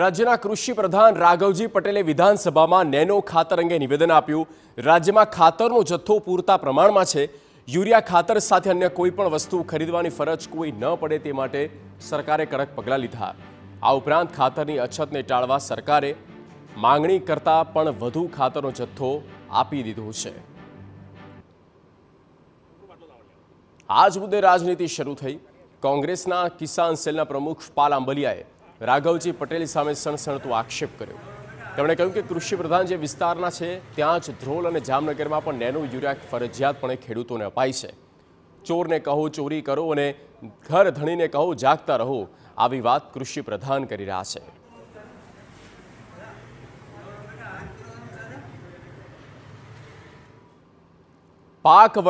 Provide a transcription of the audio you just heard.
રાજ્યના કૃષિ પ્રધાન રાઘવજી પટેલે વિધાનસભામાં નેનો ખાતર અંગે નિવેદન આપ્યું રાજ્યમાં ખાતરનો જથ્થો પૂરતા પ્રમાણમાં છે યુરિયા ખાતર સાથે અન્ય કોઈ પણ વસ્તુ ખરીદવાની ફરજ કોઈ ન પડે તે માટે સરકારે કડક પગલાં લીધા આ ઉપરાંત ખાતરની અછતને ટાળવા સરકારે માંગણી કરતાં પણ વધુ ખાતરનો જથ્થો આપી દીધો છે આજ મુદ્દે રાજનીતિ શરૂ થઈ કોંગ્રેસના કિસાન સેલના પ્રમુખ પાલ આંબલિયાએ રાઘવજી પટેલ સામે સણસણતો આક્ષેપ કર્યો તેમણે કહ્યું કે કૃષિપ્રધાન જે વિસ્તારના છે ત્યાં જ ધ્રોલ અને જામનગરમાં પણ નેનો યુરિયા ફરજિયાતપણે ખેડૂતોને અપાય છે ચોરને કહો ચોરી કરો અને ઘર ધણીને કહો જાગતા રહો આવી વાત કૃષિ પ્રધાન કરી રહ્યા છે પાક